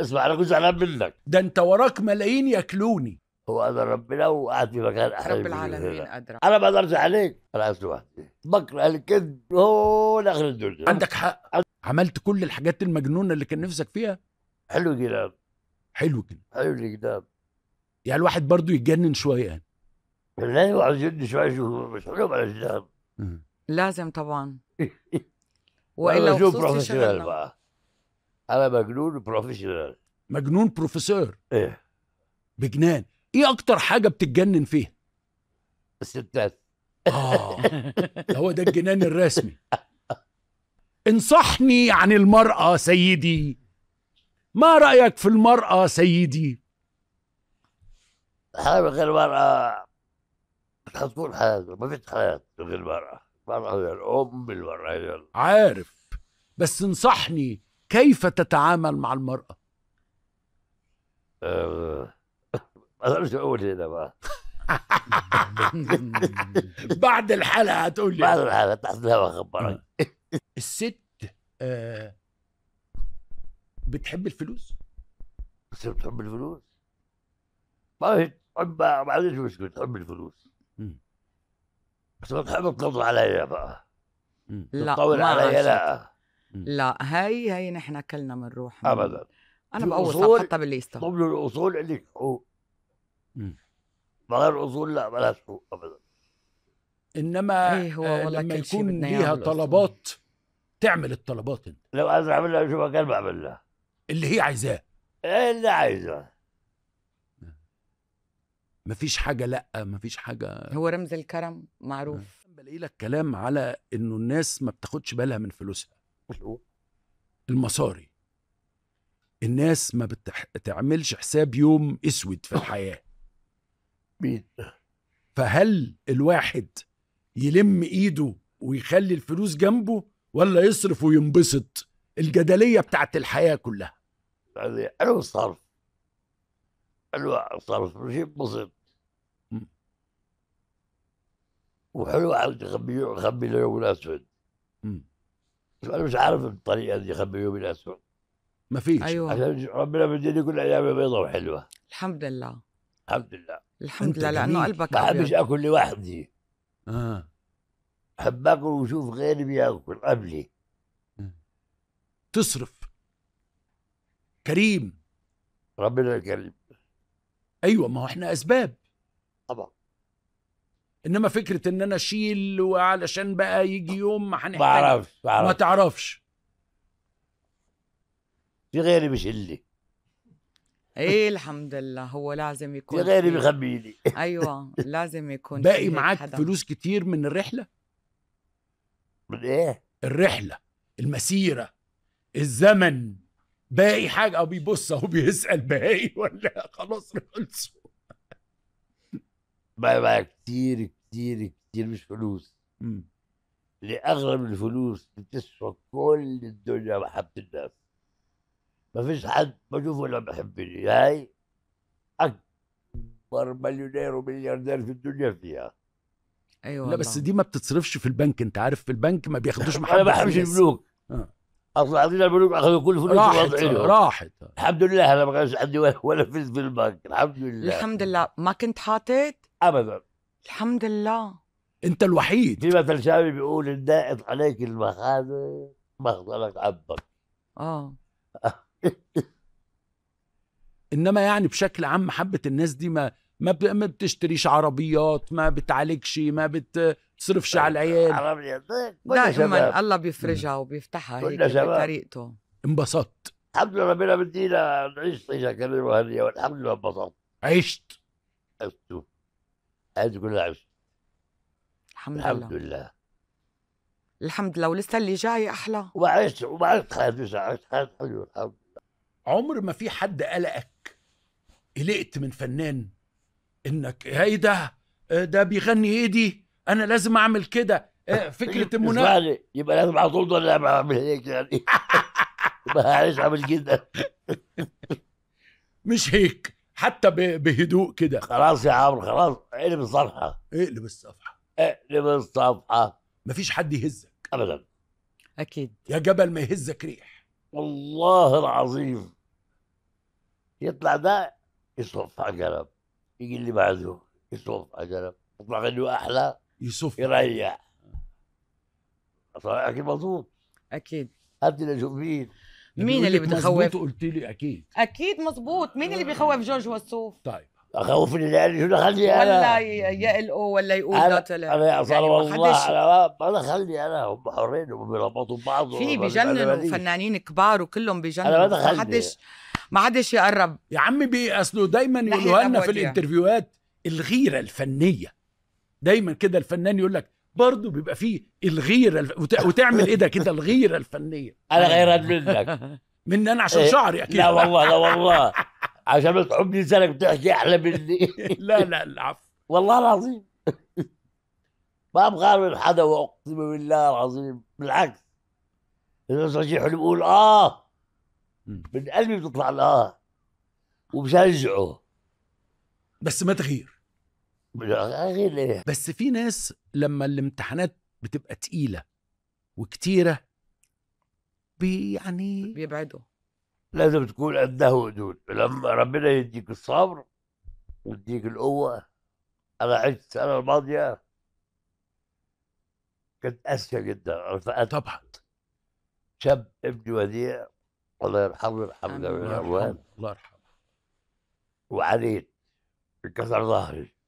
اسمع انا كنت زعلان منك ده انت وراك ملايين ياكلوني هو انا ربنا وقعد في مكان احلى رب العالمين ادرى انا ما اقدرش عليك انا عايز لوحدي بكره الكذب هو اخر الدنيا عندك حق عملت كل الحاجات المجنونه اللي كان نفسك فيها حلو الكلام حلو كده حلو الكلام يعني الواحد برضه يتجنن شويه يعني لا الواحد يجن شويه مش حلو على الجنب لازم طبعا والا شوف بروفيشنال بقى انا مجنون بروفيشنال مجنون بروفيسور ايه بجنان ايه اكتر حاجه بتتجنن فيها الستات اه هو ده الجنان الرسمي انصحني عن المرأة سيدي ما رأيك في المرأة سيدي حاجه غير المرأة حاجه ما في حاجه غير المرأة المرأة هي الأم المرأة هي عارف بس انصحني كيف تتعامل مع المرأة؟ ما أه، اقدرش اقول هنا بقى بعد الحلقة هتقول لي بعد الحلقة تحت الهوا أه. الست آه بتحب الفلوس؟ الست بتحب الفلوس؟ طيب، طيب، ما هي تحب عنديش مشكلة تحب الفلوس بس ما تحب تنظر عليا بقى لا تطول عليا لا لا هي هي نحن كلنا بنروح ابدا انا بقول حتى بالليستا ضمن الاصول اللي حقوق غير الاصول لا بلاش حقوق ابدا انما ايه هو آه لما يكون ليها طلبات تعمل الطلبات انت لو عايز اعملها شو مكان بعملها اللي هي عايزاه ايه اللي عايزاه مفيش حاجه لا مفيش حاجه هو رمز الكرم معروف بلاقي لك كلام على انه الناس ما بتاخدش بالها من فلوسها المصاري الناس ما بتعملش حساب يوم اسود في الحياه مين فهل الواحد يلم ايده ويخلي الفلوس جنبه ولا يصرف وينبسط الجدليه بتاعت الحياه كلها يعني انا الصرف انا الصرف مش بسيط وحلو خبي يخبي الاسود انا مش عارف الطريقه اللي يخبيوه بالاسود ما فيش أيوة. عشان ربنا مديني كل ايامي بيضاء وحلوه الحمد لله الحمد لله الحمد لله لانه قلبك ما بحبش اكل لوحدي اه احب اكل واشوف غيري بياكل قبلي آه. تصرف كريم ربنا كريم ايوه ما هو احنا اسباب طبعا انما فكره ان انا اشيل وعلشان بقى يجي يوم ما هنحتاج بعرفش بعرفش ما تعرفش في غيري بيشيل ايه الحمد لله هو لازم يكون في غيري بيخبي لي ايوه لازم يكون باقي معاك حدا. فلوس كتير من الرحله من ايه الرحله المسيره الزمن باقي حاجه او بيبص اهو بيسال باقي ولا خلاص خلصوا بقى, بقى كتير كتير كتير مش فلوس اللي لأغلب الفلوس بتسوى كل الدنيا محبة الناس ما فيش حد بشوفه ولا بحبني هاي أكبر مليونير وملياردير في الدنيا فيها ايوه لا بس دي ما بتتصرفش في البنك انت عارف في البنك ما بياخدوش محبة انا ما بحبش البنوك آه. اصلا عندنا البنوك اخذوا كل فلوس راحت راحت الحمد لله انا ما كانش عندي ولا فلوس في البنك الحمد لله الحمد لله ما كنت حاطط ابدا الحمد لله انت الوحيد في مثل شعبي بيقول النائط عليك المخازن مخزنك عبك اه انما يعني بشكل عام محبه الناس دي ما ما بتشتريش عربيات ما بتعالجش ما بتصرفش على العيال لا دائما الله بيفرجها وبيفتحها هيك بطريقته انبسطت الحمد لله ربنا بدينا نعيش عيشه كريمه وهنيه والحمد لله انبسطت عشت عشت عاد تقول العشر الحمد, الحمد لله. لله الحمد لله ولسه اللي جاي احلى وعشت وعشت خامس عشت حلو الحمد لله عمر ما في حد قلقك قلقت من فنان انك هاي ده إيه ده بيغني ايه دي انا لازم اعمل كده إيه فكره المنافسه يبقى لازم على طول ده اعمل هيك يعني يبقى عايز اعمل كده مش هيك حتى بهدوء كده خلاص يا عمرو خلاص اقلب الصفحه اقلب الصفحه اقلب الصفحه مفيش حد يهزك ابدا اكيد يا جبل ما يهزك ريح والله العظيم يطلع ده يصف عجلب يجي اللي بعده يصف عجلب يطلع غني احلى يصف يريح اكيد مظبوط اكيد هات اللي اشوف مين يعني مين اللي بتخوف؟ قلت لي اكيد اكيد مظبوط مين اللي بيخوف آه. جورج وسوف؟ طيب اخوف اللي قال شو دخلني انا ولا يقلقوا ولا يقول لا طلع انا يعني صار والله انا دخلني انا هم حرين بيربطوا بعض في بجننوا فنانين كبار وكلهم بجننوا انا ما دخلني ما حدش ما حدش يقرب يا عمي بي اصله دايما يقولوا لنا في الانترفيوهات الغيره الفنيه دايما كده الفنان يقول لك برضه بيبقى فيه الغيره الف... وت... وتعمل ايه ده كده الغيره الفنيه انا غيران منك من انا عشان إيه؟ شعري اكيد لا والله لا والله عشان بتحبني زلك بتحكي احلى مني لا لا العفو والله العظيم ما ابغى من حدا واقسم بالله العظيم بالعكس الرجيح اللي بقول اه من قلبي بتطلع الاه وبشجعه بس ما تغير بس في ناس لما الامتحانات بتبقى تقيلة وكتيرة بيعني يعني بيبعدوا لازم تكون قدها ودود لما ربنا يديك الصبر يديك القوة أنا عشت السنة الماضية كنت قاسية جدا طبعا شاب ابني وديع الله يرحمه الحمد لله الله يرحمه وعليت انكسر ظهري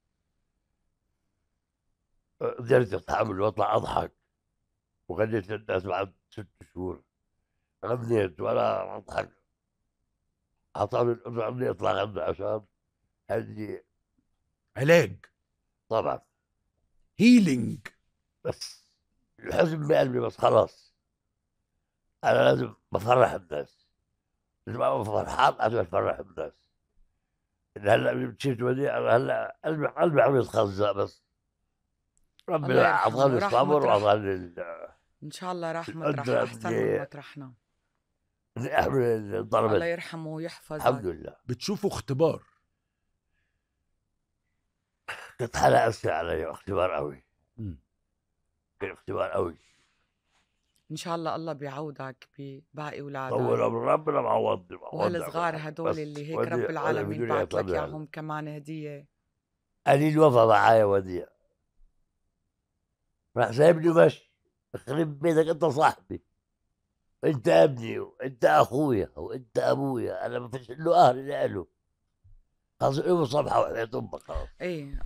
قدرت اتحمل واطلع اضحك وغنيت للناس بعد ست شهور غنيت وانا اضحك عطاني الامر اني اطلع غنى عشان عندي علاج طبعا هيلينج بس الحزن بقلبي بس خلاص انا لازم بفرح الناس لازم ابقى فرحان عشان افرح الناس هلا مشيت ودي انا هلا قلبي قلبي عم يتخزق بس ربنا اعطاه الصبر ال ان شاء الله راح مطرح احسن من مطرحنا الطلبة الله يرحمه ويحفظه الحمد لله بتشوفه اختبار كنت حلقة أسرع علي اختبار قوي كان اختبار قوي ان شاء الله الله بيعوضك بباقي اولادك طول عمر ربنا معوضني والصغار هدول اللي هيك رب العالمين بعت لك اياهم كمان هديه قليل وفى معايا وديع راح سايبني وماشي يخرب بيتك انت صاحبي انت ابني وانت اخويا وانت ابويا انا ما فيش له اهل لاله خلص خلاص الام وحياه امك خلاص ايه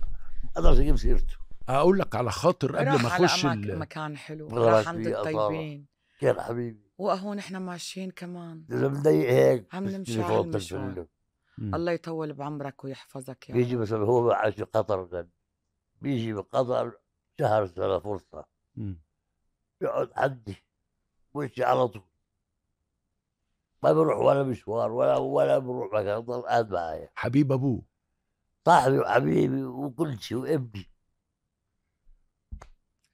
اقدرش اجيب سيرته اقول لك على خاطر قبل ما اخش ال... مكان حلو راح عند الطيبين كير حبيبي واهو نحن ماشيين كمان اذا مضايق هيك عم نمشي على المشوار الله يطول بعمرك ويحفظك يا رب بيجي مثلا هو عايش بقطر بيجي بقطر شهر سنة فرصة يقعد عندي وشي على طول ما بروح ولا مشوار ولا ولا بروح مكان ضل قاعد معايا حبيب ابوه صاحبي وحبيبي وكل شيء وابني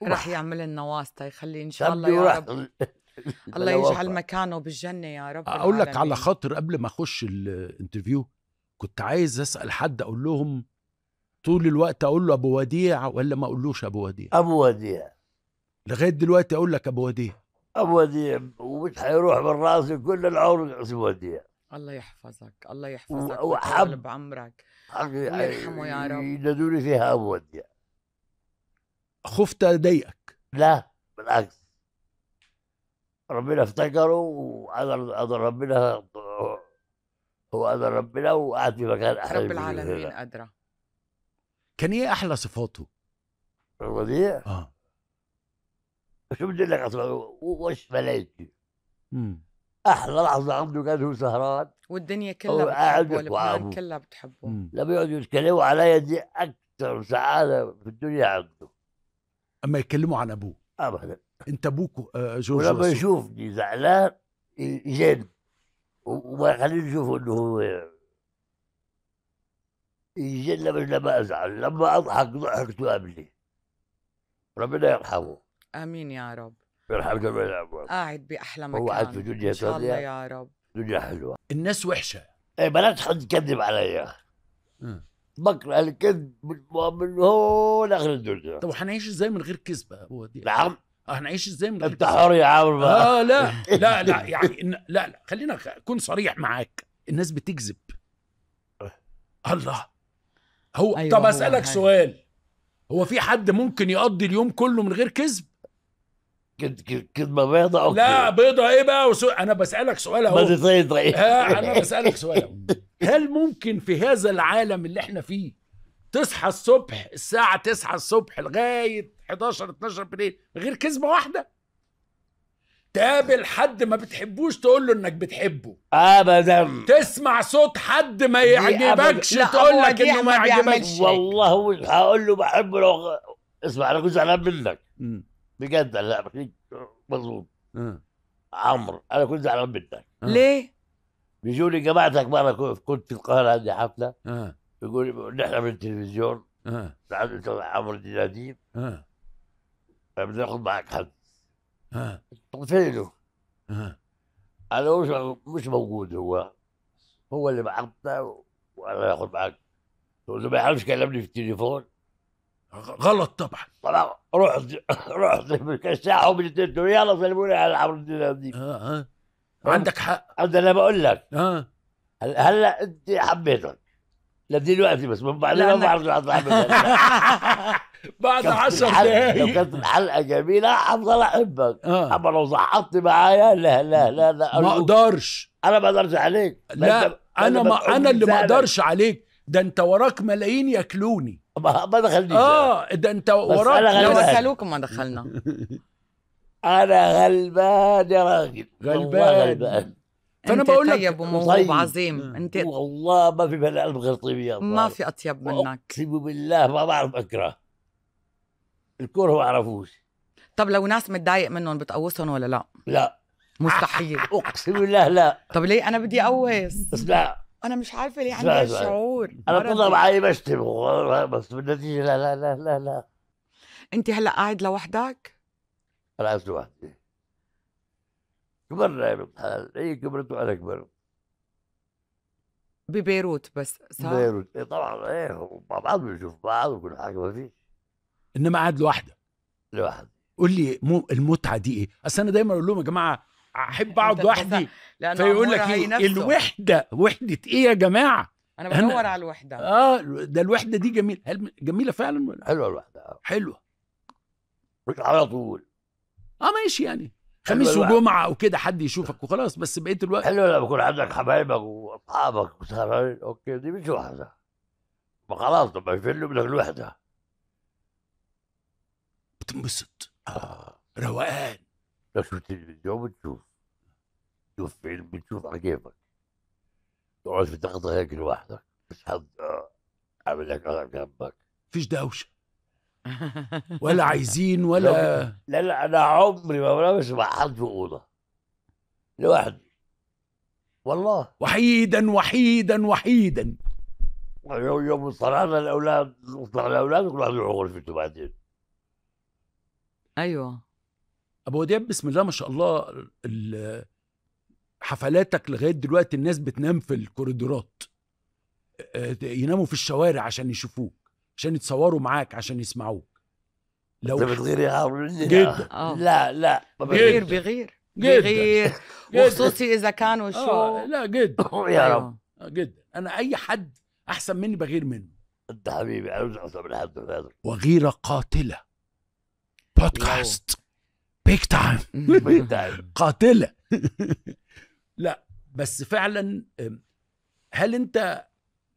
راح يعمل لنا واسطه يخلي ان شاء الله يا رب الله يجعل مكانه بالجنه يا رب اقول لك على خاطر قبل ما اخش الانترفيو كنت عايز اسال حد اقول لهم طول الوقت اقول له ابو وديع ولا ما اقولوش ابو وديع ابو وديع لغايه دلوقتي اقول لك ابو وديع ابو وديع ومش هيروح من راسي كل العمر اسمه وديع الله يحفظك الله يحفظك وحب عمرك الله يرحمه يا رب ينادوني فيها ابو وديع خفت اضايقك لا بالعكس ربنا افتكره وقدر قدر ربنا هو قدر ربنا وقعد في مكان احلى رب العالمين قادره كان ايه احلى صفاته؟ الوديع اه شو بدي لك اصلا وش بلاش احلى لحظه عنده كان هو سهران والدنيا كلها بتحبه ولبنان كلها بتحبه مم. لما يقعدوا يتكلموا على يدي اكثر سعاده في الدنيا عنده اما يتكلموا عن ابوه ابدا انت ابوك آه، جورج ولما يشوفني زعلان يجن وما يخليني اشوف انه هو يتجنب لما ازعل لما اضحك ضحك تقابلي ربنا يرحمه امين يا رب يرحم جميع الاموات قاعد باحلى مكان هو في يعني. دنيا ان شاء الله يا رب دنيا حلوه الناس وحشه ايه بلاش حد يكذب عليا آه. بكره الكذب من هون لاخر الدنيا طب هنعيش ازاي من غير كذبه هو دي نعم آه، هنعيش ازاي من غير انت حر يا عمرو اه لا لا لا يعني لا لا خلينا اكون صريح معاك الناس بتكذب آه. الله هو أيوة طب اسالك سؤال هو في حد ممكن يقضي اليوم كله من غير كذب كذبة بيضة أو لا بيضة ايه بقى وسو... انا بسالك سؤال اهو انا بسالك سؤال هل ممكن في هذا العالم اللي احنا فيه تصحى الصبح الساعة 9 الصبح لغاية 11 12 بالليل غير كذبة واحدة تقابل حد ما بتحبوش تقول له انك بتحبه ابدا تسمع صوت حد ما يعجبكش تقول لك انه ما يعجبكش والله هقول له بحبه لو اسمع انا كنت زعلان منك بجد لا بخليك مظبوط آه. عمرو انا كنت زعلان منك آه. ليه؟ بيجوني جماعتك مره كنت في القاهره عندي حفله آه. يقول نحن من التلفزيون عمرو فبدي بناخد معك حد طفيله على مش موجود هو هو اللي بحطه وانا ياخذ معك اللي ما يعرفش كلمني في التليفون غلط طبعا طلع رحت رحت الساعه وبديت يلا سلموني على عمر دي ها ها عندك حق انا بقول لك ها هلا انت حبيتك لدلوقتي بس من بعدين ما بعرف بعد 10 دقايق لو كانت الحلقه جميله هفضل احبك آه. اما لو زعطت معايا لا لا لا لا ما اقدرش انا ما اقدرش عليك لا انا ما انا اللي ما اقدرش عليك ده انت وراك ملايين ياكلوني ما ما دخلنيش اه ده انت وراك لو اكلوك ما دخلنا انا غلبان يا راجل غلبان غلبان فانا بقول لك طيب وموهوب طيب. عظيم انت والله ما في بني ادم غير طيب يا ما في اطيب منك اقسم بالله ما بعرف اكره الكور ما بعرفوش طب لو ناس متضايق منهم بتقوصهم ولا لا؟ لا مستحيل اقسم بالله لا طب ليه انا بدي اقوص؟ بس لا انا مش عارفه ليه عندي هالشعور انا بتضرب علي بشتم بس بالنتيجه لا لا لا لا لا انت هلا قاعد لوحدك؟ انا قاعد لوحدي كبرنا يا هي كبرت وانا كبرت ببيروت بس صح؟ ببيروت إيه طبعا ايه بعض بنشوف بعض وكل حاجه ما فيش انما قاعد لوحدك لوحده قول لي مو المتعه دي ايه اصل انا دايما اقول لهم يا جماعه احب اقعد لوحدي فيقول لك إيه الوحده وحده ايه يا جماعه انا بدور أنا... على الوحده اه ده الوحده دي جميله هل جميله فعلا ولا حلوه الوحده آه. حلوه على طول اه ماشي يعني خميس وجمعه وكده حد يشوفك وخلاص بس بقيه الوقت حلو لما يكون عندك حبايبك واصحابك وسهرانين اوكي دي مش وحده ما خلاص طب ما يفلوا منك الوحده تنبسط اه روقان لو شفت اليوم تشوف تشوف فيلم بتشوف على كيفك تقعد في تغطى هيك لوحدك بس حد آه، عامل لك على جنبك فيش دوشه ولا عايزين ولا لا لا انا عمري ما بلبس مع حد في اوضه لوحدي والله وحيدا وحيدا وحيدا يوم صرعنا الاولاد طلعنا الاولاد كل واحد يروح غرفته بعدين ايوه ابو دياب بسم الله ما شاء الله حفلاتك لغايه دلوقتي الناس بتنام في الكوريدورات يناموا في الشوارع عشان يشوفوك عشان يتصوروا معاك عشان يسمعوك لو ده بتغير يا عمرو جدا آه. لا لا بغير بغير بغير وخصوصي اذا كانوا آه، شو لا جدا يا رب أيوه. آه، جدا انا اي حد احسن مني بغير منه انت حبيبي عاوز احسن من حد وغيره قاتله بودكاست بيك تايم بيك تايم قاتله لا بس فعلا هل انت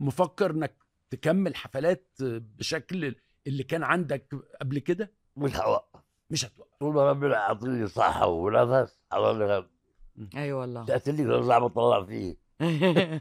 مفكر انك تكمل حفلات بشكل اللي كان عندك قبل كده؟ مش هوقف مش هتوقف طول ما ربنا يعطيني صحه ونفس على ايوه والله تقتلني لو صعب اطلع فيه